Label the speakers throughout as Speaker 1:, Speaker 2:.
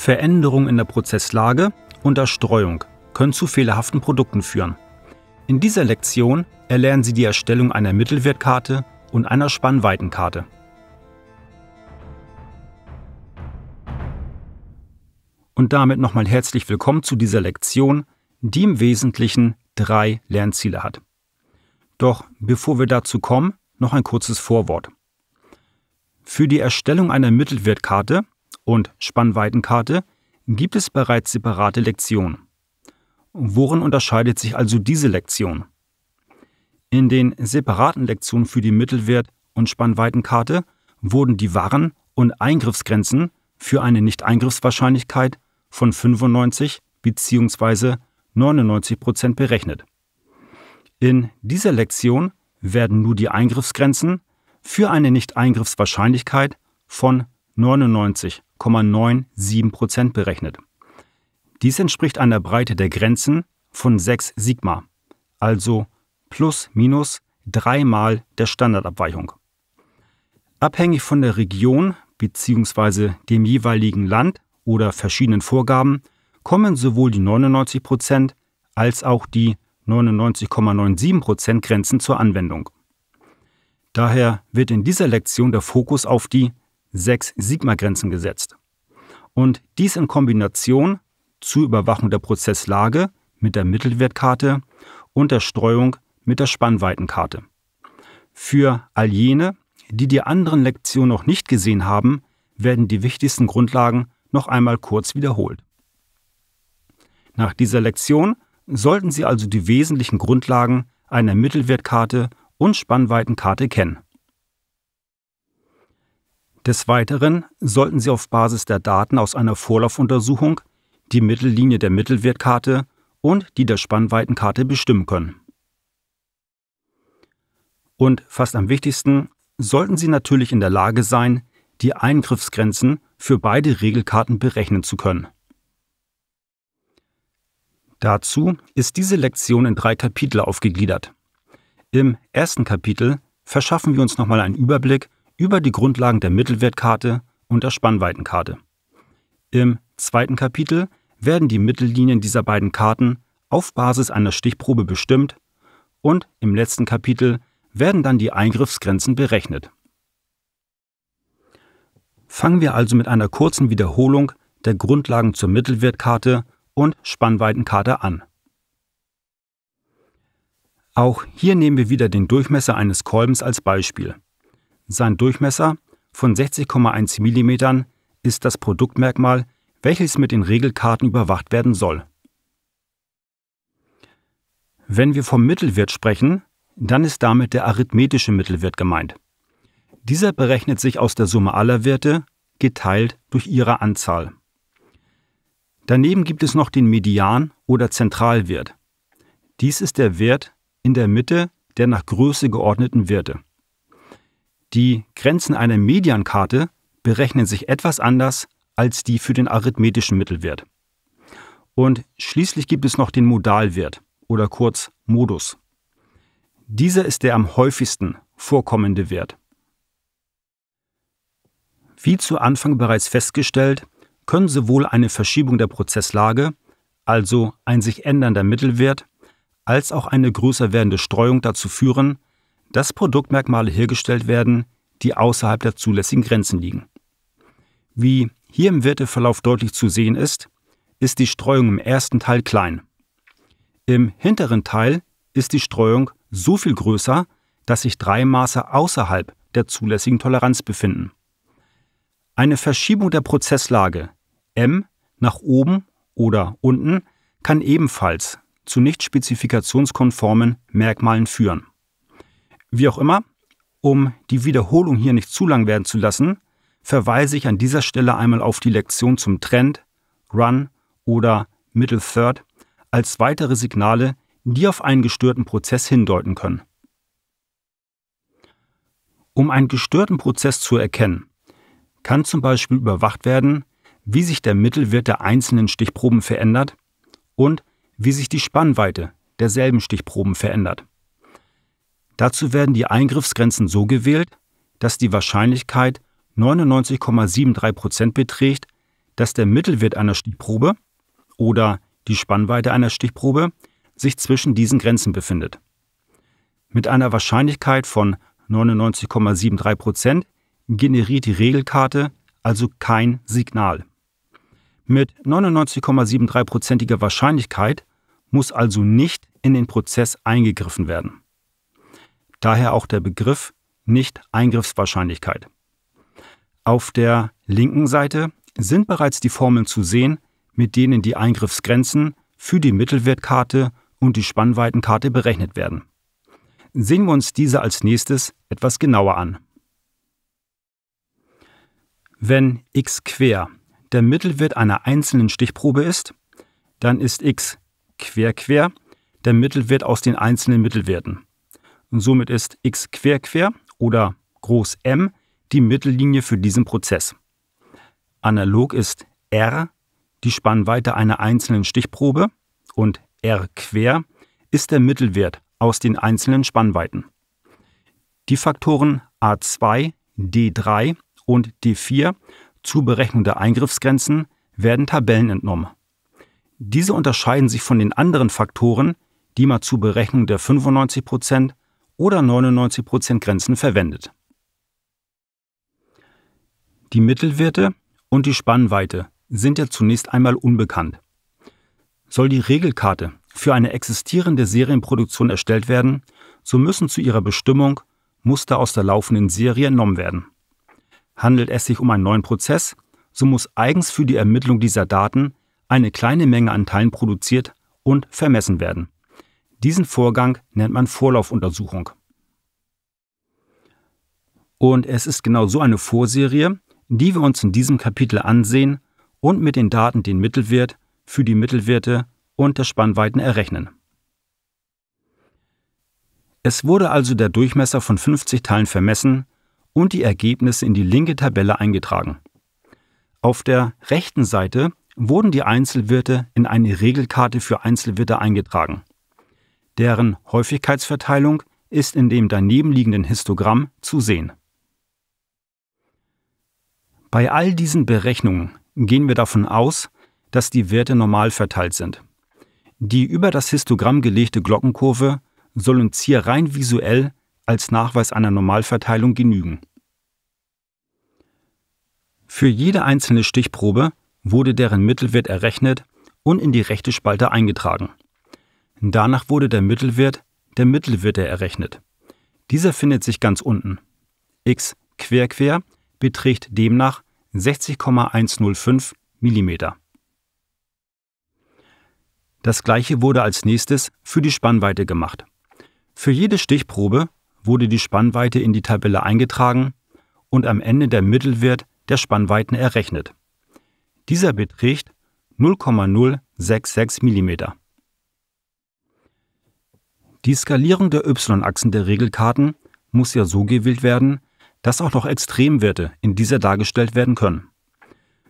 Speaker 1: Veränderungen in der Prozesslage und der Streuung können zu fehlerhaften Produkten führen. In dieser Lektion erlernen Sie die Erstellung einer Mittelwertkarte und einer Spannweitenkarte. Und damit nochmal herzlich willkommen zu dieser Lektion, die im Wesentlichen drei Lernziele hat. Doch bevor wir dazu kommen, noch ein kurzes Vorwort. Für die Erstellung einer Mittelwertkarte und Spannweitenkarte gibt es bereits separate Lektionen. Worin unterscheidet sich also diese Lektion? In den separaten Lektionen für die Mittelwert- und Spannweitenkarte wurden die Waren- und Eingriffsgrenzen für eine Nicht-Eingriffswahrscheinlichkeit von 95 bzw. 99 Prozent berechnet. In dieser Lektion werden nur die Eingriffsgrenzen für eine Nicht-Eingriffswahrscheinlichkeit von 99,97 Prozent berechnet. Dies entspricht einer Breite der Grenzen von 6 Sigma, also plus minus dreimal der Standardabweichung. Abhängig von der Region bzw. dem jeweiligen Land oder verschiedenen Vorgaben kommen sowohl die 99 Prozent als auch die 99,97 Prozent Grenzen zur Anwendung. Daher wird in dieser Lektion der Fokus auf die sechs Sigma-Grenzen gesetzt. Und dies in Kombination zur Überwachung der Prozesslage mit der Mittelwertkarte und der Streuung mit der Spannweitenkarte. Für all jene, die die anderen Lektionen noch nicht gesehen haben, werden die wichtigsten Grundlagen noch einmal kurz wiederholt. Nach dieser Lektion sollten Sie also die wesentlichen Grundlagen einer Mittelwertkarte und Spannweitenkarte kennen. Des Weiteren sollten Sie auf Basis der Daten aus einer Vorlaufuntersuchung die Mittellinie der Mittelwertkarte und die der Spannweitenkarte bestimmen können. Und fast am wichtigsten, sollten Sie natürlich in der Lage sein, die Eingriffsgrenzen für beide Regelkarten berechnen zu können. Dazu ist diese Lektion in drei Kapitel aufgegliedert. Im ersten Kapitel verschaffen wir uns nochmal einen Überblick über die Grundlagen der Mittelwertkarte und der Spannweitenkarte. Im zweiten Kapitel werden die Mittellinien dieser beiden Karten auf Basis einer Stichprobe bestimmt und im letzten Kapitel werden dann die Eingriffsgrenzen berechnet. Fangen wir also mit einer kurzen Wiederholung der Grundlagen zur Mittelwertkarte und Spannweitenkarte an. Auch hier nehmen wir wieder den Durchmesser eines Kolbens als Beispiel. Sein Durchmesser von 60,1 mm ist das Produktmerkmal, welches mit den Regelkarten überwacht werden soll. Wenn wir vom Mittelwert sprechen, dann ist damit der arithmetische Mittelwert gemeint. Dieser berechnet sich aus der Summe aller Werte, geteilt durch ihre Anzahl. Daneben gibt es noch den Median oder Zentralwert. Dies ist der Wert in der Mitte der nach Größe geordneten Werte. Die Grenzen einer Mediankarte berechnen sich etwas anders als die für den arithmetischen Mittelwert. Und schließlich gibt es noch den Modalwert oder kurz Modus. Dieser ist der am häufigsten vorkommende Wert. Wie zu Anfang bereits festgestellt, können sowohl eine Verschiebung der Prozesslage, also ein sich ändernder Mittelwert, als auch eine größer werdende Streuung dazu führen, dass Produktmerkmale hergestellt werden, die außerhalb der zulässigen Grenzen liegen. Wie hier im Werteverlauf deutlich zu sehen ist, ist die Streuung im ersten Teil klein. Im hinteren Teil ist die Streuung so viel größer, dass sich drei Maße außerhalb der zulässigen Toleranz befinden. Eine Verschiebung der Prozesslage m nach oben oder unten kann ebenfalls zu nicht spezifikationskonformen Merkmalen führen. Wie auch immer, um die Wiederholung hier nicht zu lang werden zu lassen, verweise ich an dieser Stelle einmal auf die Lektion zum Trend, Run oder Middle Third als weitere Signale, die auf einen gestörten Prozess hindeuten können. Um einen gestörten Prozess zu erkennen, kann zum Beispiel überwacht werden, wie sich der Mittelwert der einzelnen Stichproben verändert und wie sich die Spannweite derselben Stichproben verändert. Dazu werden die Eingriffsgrenzen so gewählt, dass die Wahrscheinlichkeit 99,73 beträgt, dass der Mittelwert einer Stichprobe oder die Spannweite einer Stichprobe sich zwischen diesen Grenzen befindet. Mit einer Wahrscheinlichkeit von 99,73 generiert die Regelkarte also kein Signal. Mit 99,73%iger Wahrscheinlichkeit muss also nicht in den Prozess eingegriffen werden. Daher auch der Begriff Nicht-Eingriffswahrscheinlichkeit. Auf der linken Seite sind bereits die Formeln zu sehen, mit denen die Eingriffsgrenzen für die Mittelwertkarte und die Spannweitenkarte berechnet werden. Sehen wir uns diese als nächstes etwas genauer an. Wenn x quer der Mittelwert einer einzelnen Stichprobe ist, dann ist x quer quer der Mittelwert aus den einzelnen Mittelwerten und somit ist x quer quer oder groß M die Mittellinie für diesen Prozess. Analog ist R die Spannweite einer einzelnen Stichprobe und R quer ist der Mittelwert aus den einzelnen Spannweiten. Die Faktoren A2, D3 und D4 zur Berechnung der Eingriffsgrenzen werden Tabellen entnommen. Diese unterscheiden sich von den anderen Faktoren, die man zur Berechnung der 95% oder 99% Grenzen verwendet. Die Mittelwerte und die Spannweite sind ja zunächst einmal unbekannt. Soll die Regelkarte für eine existierende Serienproduktion erstellt werden, so müssen zu ihrer Bestimmung Muster aus der laufenden Serie entnommen werden. Handelt es sich um einen neuen Prozess, so muss eigens für die Ermittlung dieser Daten eine kleine Menge an Teilen produziert und vermessen werden. Diesen Vorgang nennt man Vorlaufuntersuchung. Und es ist genau so eine Vorserie, die wir uns in diesem Kapitel ansehen und mit den Daten den Mittelwert für die Mittelwerte und der Spannweiten errechnen. Es wurde also der Durchmesser von 50 Teilen vermessen und die Ergebnisse in die linke Tabelle eingetragen. Auf der rechten Seite wurden die Einzelwirte in eine Regelkarte für Einzelwirte eingetragen. Deren Häufigkeitsverteilung ist in dem danebenliegenden Histogramm zu sehen. Bei all diesen Berechnungen gehen wir davon aus, dass die Werte normal verteilt sind. Die über das Histogramm gelegte Glockenkurve soll uns hier rein visuell als Nachweis einer Normalverteilung genügen. Für jede einzelne Stichprobe wurde deren Mittelwert errechnet und in die rechte Spalte eingetragen. Danach wurde der Mittelwert der Mittelwerte errechnet. Dieser findet sich ganz unten. x quer quer beträgt demnach 60,105 mm. Das gleiche wurde als nächstes für die Spannweite gemacht. Für jede Stichprobe wurde die Spannweite in die Tabelle eingetragen und am Ende der Mittelwert der Spannweiten errechnet. Dieser beträgt 0,066 mm. Die Skalierung der y-Achsen der Regelkarten muss ja so gewählt werden, dass auch noch Extremwerte in dieser dargestellt werden können.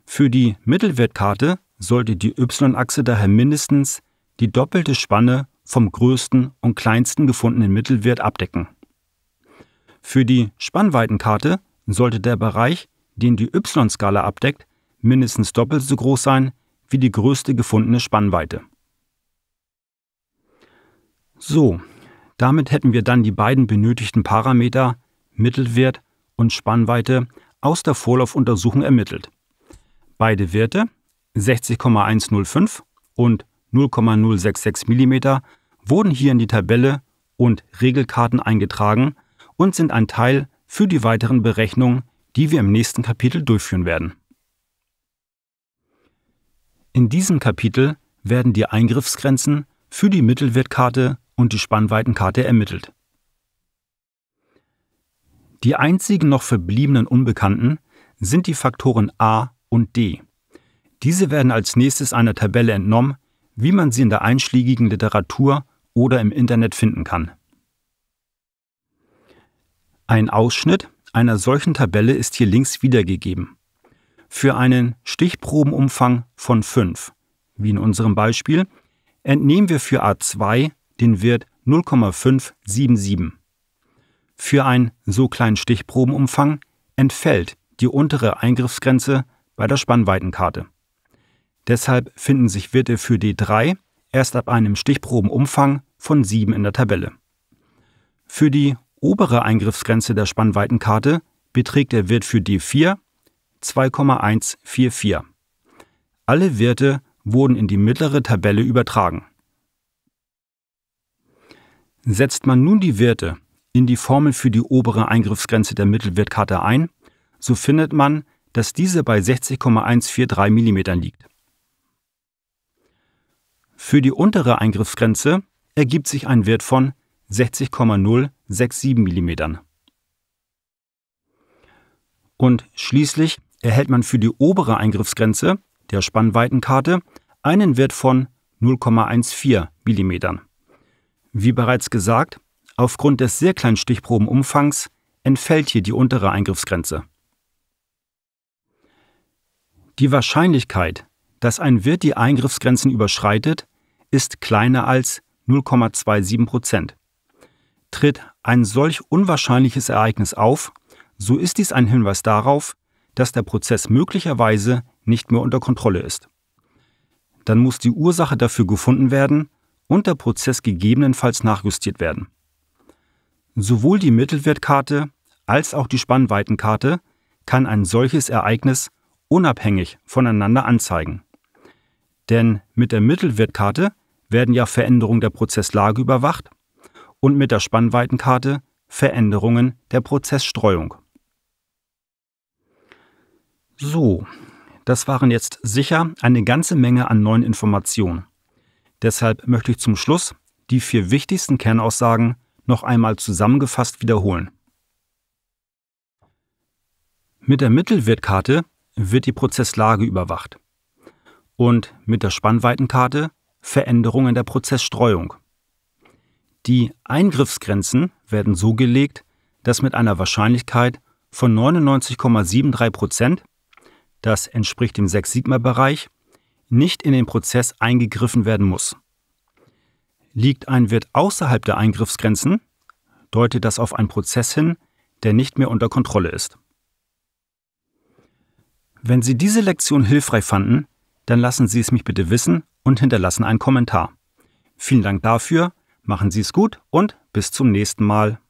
Speaker 1: Für die Mittelwertkarte sollte die y-Achse daher mindestens die doppelte Spanne vom größten und kleinsten gefundenen Mittelwert abdecken. Für die Spannweitenkarte sollte der Bereich, den die y-Skala abdeckt, mindestens doppelt so groß sein wie die größte gefundene Spannweite. So, damit hätten wir dann die beiden benötigten Parameter Mittelwert und Spannweite aus der Vorlaufuntersuchung ermittelt. Beide Werte 60,105 und 0,066 mm wurden hier in die Tabelle und Regelkarten eingetragen und sind ein Teil für die weiteren Berechnungen, die wir im nächsten Kapitel durchführen werden. In diesem Kapitel werden die Eingriffsgrenzen für die Mittelwertkarte und die Spannweitenkarte ermittelt. Die einzigen noch verbliebenen Unbekannten sind die Faktoren a und d. Diese werden als nächstes einer Tabelle entnommen, wie man sie in der einschlägigen Literatur oder im Internet finden kann. Ein Ausschnitt einer solchen Tabelle ist hier links wiedergegeben. Für einen Stichprobenumfang von 5, wie in unserem Beispiel, entnehmen wir für A2 den Wert 0,577. Für einen so kleinen Stichprobenumfang entfällt die untere Eingriffsgrenze bei der Spannweitenkarte. Deshalb finden sich Werte für D3 erst ab einem Stichprobenumfang von 7 in der Tabelle. Für die obere Eingriffsgrenze der Spannweitenkarte beträgt der Wert für D4 2,144. Alle Werte wurden in die mittlere Tabelle übertragen. Setzt man nun die Werte in die Formel für die obere Eingriffsgrenze der Mittelwertkarte ein, so findet man, dass diese bei 60,143 mm liegt. Für die untere Eingriffsgrenze ergibt sich ein Wert von 60,067 mm. Und schließlich erhält man für die obere Eingriffsgrenze der Spannweitenkarte einen Wert von 0,14 mm. Wie bereits gesagt, aufgrund des sehr kleinen Stichprobenumfangs entfällt hier die untere Eingriffsgrenze. Die Wahrscheinlichkeit, dass ein Wirt die Eingriffsgrenzen überschreitet, ist kleiner als 0,27 Prozent. Tritt ein solch unwahrscheinliches Ereignis auf, so ist dies ein Hinweis darauf, dass der Prozess möglicherweise nicht mehr unter Kontrolle ist. Dann muss die Ursache dafür gefunden werden und der Prozess gegebenenfalls nachjustiert werden. Sowohl die Mittelwertkarte als auch die Spannweitenkarte kann ein solches Ereignis unabhängig voneinander anzeigen. Denn mit der Mittelwertkarte werden ja Veränderungen der Prozesslage überwacht und mit der Spannweitenkarte Veränderungen der Prozessstreuung. So, das waren jetzt sicher eine ganze Menge an neuen Informationen. Deshalb möchte ich zum Schluss die vier wichtigsten Kernaussagen noch einmal zusammengefasst wiederholen. Mit der Mittelwertkarte wird die Prozesslage überwacht und mit der Spannweitenkarte Veränderungen der Prozessstreuung. Die Eingriffsgrenzen werden so gelegt, dass mit einer Wahrscheinlichkeit von 99,73 Prozent, das entspricht dem 6-Sigma-Bereich, nicht in den Prozess eingegriffen werden muss. Liegt ein Wirt außerhalb der Eingriffsgrenzen, deutet das auf einen Prozess hin, der nicht mehr unter Kontrolle ist. Wenn Sie diese Lektion hilfreich fanden, dann lassen Sie es mich bitte wissen und hinterlassen einen Kommentar. Vielen Dank dafür, machen Sie es gut und bis zum nächsten Mal.